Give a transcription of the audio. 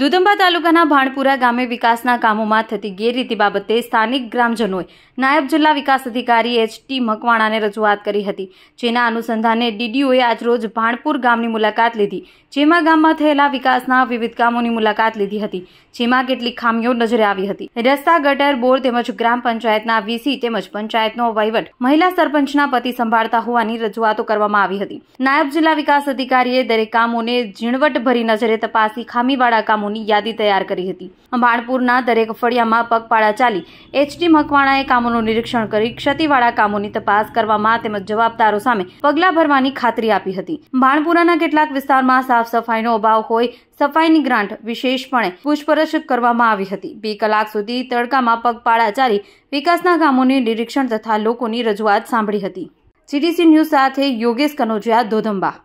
દુધંબા તાલુકાના ભાણપુરા ગામે વિકાસના કામોમાં થતી ગેરરીતિ બાબતે સ્થાનિક ગ્રામજનોએ નાયબ જિલ્લા વિકાસ અધિકારી એચ ટી મકવાણાને રજૂઆત કરી હતી જેના અનુસંધાને ડીડીઓએ આજરોજ ભાણપુર ગામની મુલાકાત લીધી જેમાં ગામમાં થયેલા વિકાસના વિવિધ કામોની મુલાકાત લીધી હતી જેમાં કેટલીક ખામીઓ નજરે આવી હતી રસ્તા ગટર બોર તેમજ ગ્રામ પંચાયતના વીસી તેમજ પંચાયતનો વહીવટ મહિલા સરપંચના પતિ સંભાળતા હોવાની રજૂઆતો કરવામાં આવી હતી નાયબ જિલ્લા વિકાસ અધિકારીએ દરેક કામોને ઝીણવટ ભરી નજરે તપાસી ખામીવાળા કામો કામોની યાદી તૈયાર કરી હતી અંબાણપુરના દરેક ફળિયામાં પગપાળા ચાલી એચડી મકવાણાએ કામોનું નિરીક્ષણ કરી ક્ષતિવાળા કામોની તપાસ કરવામાં તેમજ જવાબદારો સામે પગલાં ભરવાની ખાતરી આપી હતી બાણપુરાના કેટલાક વિસ્તારમાં સાફ સફાઈનો અભાવ હોય સફાઈની ગ્રાન્ટ વિશેષપણે પૂછપરછ કરવામાં આવી હતી બે કલાક સુધી તડકામાં પગપાળા ચાલી વિકાસના કામોની નિરીક્ષણ તથા લોકોની રજૂઆત સાંભળી હતી જીડીસી ન્યૂઝ સાથે યોગેશ કનોજિયા ધોધંબા